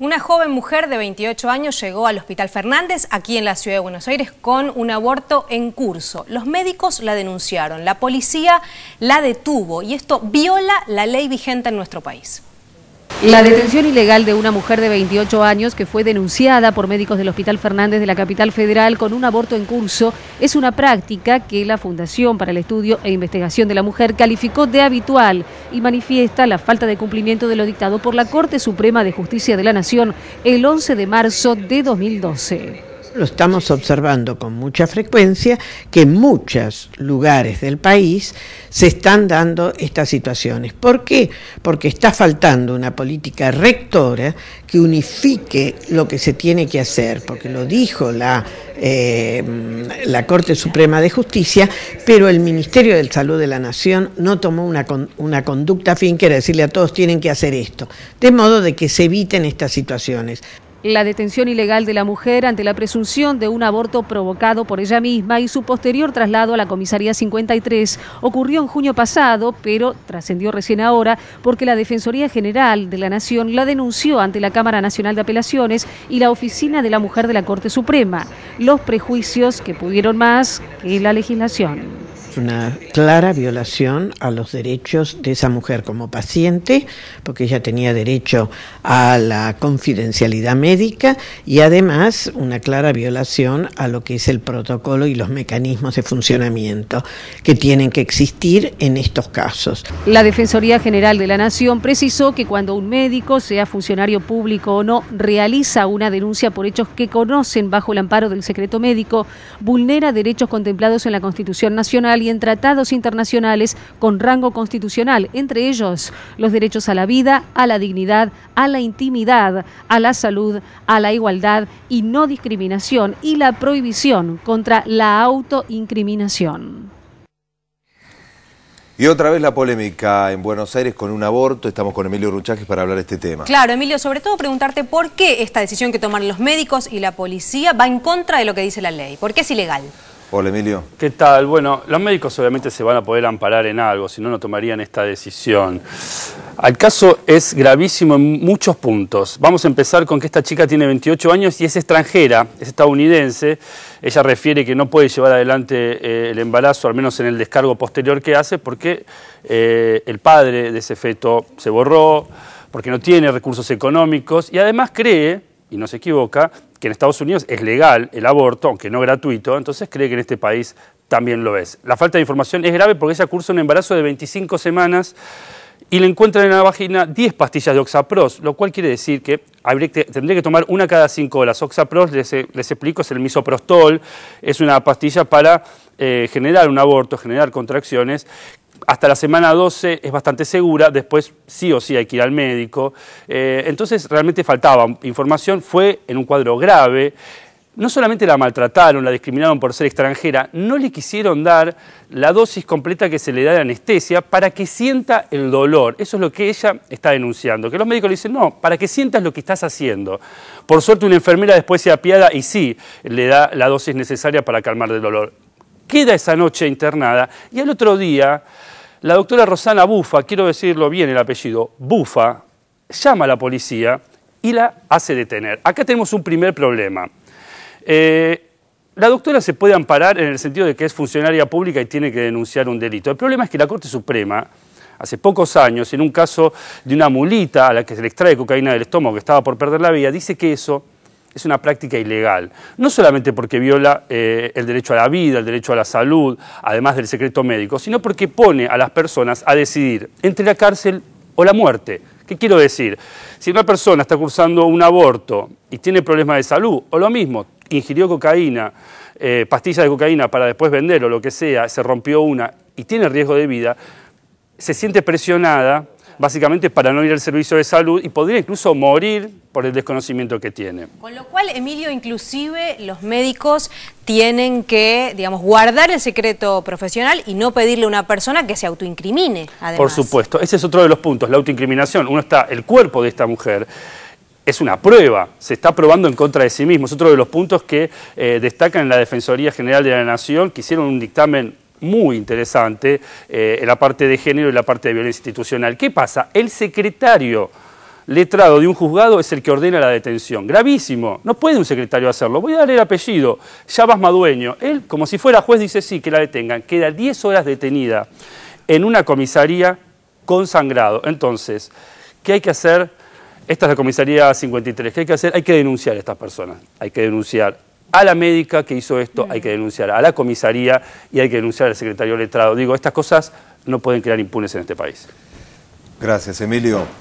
Una joven mujer de 28 años llegó al Hospital Fernández, aquí en la Ciudad de Buenos Aires, con un aborto en curso. Los médicos la denunciaron, la policía la detuvo y esto viola la ley vigente en nuestro país. La eh, detención ilegal de una mujer de 28 años que fue denunciada por médicos del Hospital Fernández de la Capital Federal con un aborto en curso es una práctica que la Fundación para el Estudio e Investigación de la Mujer calificó de habitual y manifiesta la falta de cumplimiento de lo dictado por la Corte Suprema de Justicia de la Nación el 11 de marzo de 2012 lo estamos observando con mucha frecuencia, que en muchos lugares del país se están dando estas situaciones. ¿Por qué? Porque está faltando una política rectora que unifique lo que se tiene que hacer, porque lo dijo la, eh, Corte Suprema de Justicia, pero el Ministerio de Salud de la Nación no tomó una, una conducta fin, que era decirle a todos tienen que hacer esto, de modo de que se eviten estas situaciones. La detención ilegal de la mujer ante la presunción de un aborto provocado por ella misma y su posterior traslado a la comisaría 53 ocurrió en junio pasado, pero trascendió recién ahora porque la Defensoría General de la Nación la denunció ante la Cámara Nacional de Apelaciones y la Oficina de la Mujer de la Corte Suprema. Los prejuicios que pudieron más que la legislación una clara violación a los derechos de esa mujer como paciente, porque ella tenía derecho a la confidencialidad médica y además una clara violación a lo que es el protocolo y los mecanismos de funcionamiento que tienen que existir en estos casos. La Defensoría General de la Nación precisó que cuando un médico, sea funcionario público o no, realiza una denuncia por hechos que conocen bajo el amparo del secreto médico, vulnera derechos contemplados en la Constitución Nacional y en tratados internacionales con rango constitucional, entre ellos los derechos a la vida, a la dignidad, a la intimidad, a la salud, a la igualdad y no discriminación y la prohibición contra la autoincriminación. Y otra vez la polémica en Buenos Aires con un aborto. Estamos con Emilio Ruchajes para hablar de este tema. Claro, Emilio, sobre todo preguntarte por qué esta decisión que toman los médicos y la policía va en contra de lo que dice la ley. ¿Por qué es ilegal? Hola Emilio. ¿Qué tal? Bueno, los médicos obviamente se van a poder amparar en algo, si no, no tomarían esta decisión. El caso es gravísimo en muchos puntos. Vamos a empezar con que esta chica tiene 28 años y es extranjera, es estadounidense. Ella refiere que no puede llevar adelante eh, el embarazo, al menos en el descargo posterior que hace, porque eh, el padre de ese feto se borró, porque no tiene recursos económicos y además cree, y no se equivoca, que en Estados Unidos es legal el aborto, aunque no gratuito, entonces cree que en este país también lo es. La falta de información es grave porque ella cursa un embarazo de 25 semanas y le encuentran en la vagina 10 pastillas de Oxapros, lo cual quiere decir que tendría que tomar una cada 5 horas. Oxapros, les, explico, es el misoprostol, es una pastilla para eh, generar un aborto, generar contracciones, hasta la semana 12 es bastante segura, después sí o sí hay que ir al médico. Eh, entonces realmente faltaba información, fue en un cuadro grave. No solamente la maltrataron, la discriminaron por ser extranjera, no le quisieron dar la dosis completa que se le da de anestesia para que sienta el dolor. Eso es lo que ella está denunciando. Que los médicos le dicen, no, para que sientas lo que estás haciendo. Por suerte una enfermera después se apiada y sí le da la dosis necesaria para calmar el dolor queda esa noche internada y al otro día la doctora Rosana Bufa, quiero decirlo bien el apellido, Bufa, llama a la policía y la hace detener. Acá tenemos un primer problema. Eh, la doctora se puede amparar en el sentido de que es funcionaria pública y tiene que denunciar un delito. El problema es que la Corte Suprema, hace pocos años, en un caso de una mulita a la que se le extrae cocaína del estómago que estaba por perder la vida, dice que eso es una práctica ilegal, no solamente porque viola eh, el derecho a la vida, el derecho a la salud, además del secreto médico, sino porque pone a las personas a decidir entre la cárcel o la muerte. ¿Qué quiero decir? Si una persona está cursando un aborto y tiene problemas de salud, o lo mismo, ingirió cocaína, eh, pastillas de cocaína para después vender o lo que sea, se rompió una y tiene riesgo de vida, se siente presionada básicamente para no ir al servicio de salud y podría incluso morir por el desconocimiento que tiene. Con lo cual, Emilio, inclusive los médicos tienen que, digamos, guardar el secreto profesional y no pedirle a una persona que se autoincrimine, además. Por supuesto, ese es otro de los puntos, la autoincriminación. Uno está, el cuerpo de esta mujer es una prueba, se está probando en contra de sí mismo. Es otro de los puntos que eh, destacan en la Defensoría General de la Nación, que hicieron un dictamen muy interesante eh, la parte de género y la parte de violencia institucional. ¿Qué pasa? El secretario letrado de un juzgado es el que ordena la detención. Gravísimo. No puede un secretario hacerlo. Voy a darle el apellido. más Madueño. Él, como si fuera juez, dice sí, que la detengan. Queda 10 horas detenida en una comisaría con sangrado. Entonces, ¿qué hay que hacer? Esta es la comisaría 53. ¿Qué hay que hacer? Hay que denunciar a estas personas. Hay que denunciar a la médica que hizo esto, hay que denunciar a la comisaría y hay que denunciar al secretario letrado. Digo, estas cosas no pueden quedar impunes en este país. Gracias, Emilio.